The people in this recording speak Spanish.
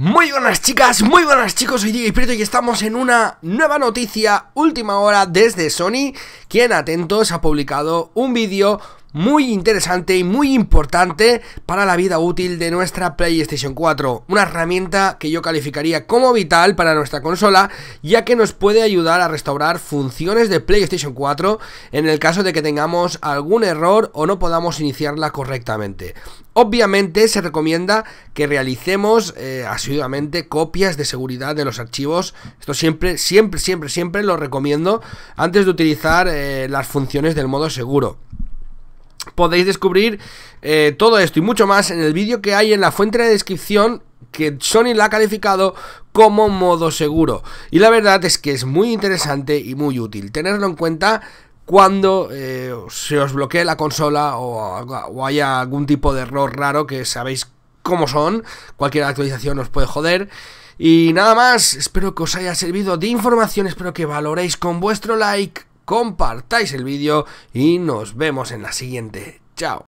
Muy buenas chicas, muy buenas chicos, soy Diego Prieto y estamos en una nueva noticia, última hora desde Sony quien atentos ha publicado un vídeo muy interesante y muy importante para la vida útil de nuestra PlayStation 4. Una herramienta que yo calificaría como vital para nuestra consola, ya que nos puede ayudar a restaurar funciones de PlayStation 4 en el caso de que tengamos algún error o no podamos iniciarla correctamente. Obviamente se recomienda que realicemos eh, asiduamente copias de seguridad de los archivos. Esto siempre, siempre, siempre, siempre lo recomiendo antes de utilizar eh, las funciones del modo seguro. Podéis descubrir eh, todo esto y mucho más en el vídeo que hay en la fuente de descripción que Sony la ha calificado como modo seguro. Y la verdad es que es muy interesante y muy útil tenerlo en cuenta cuando eh, se os bloquee la consola o, o, haya algún tipo de error raro que sabéis cómo son. Cualquier actualización os puede joder. Y nada más, espero que os haya servido de información, espero que valoréis con vuestro like compartáis el vídeo y nos vemos en la siguiente. Chao.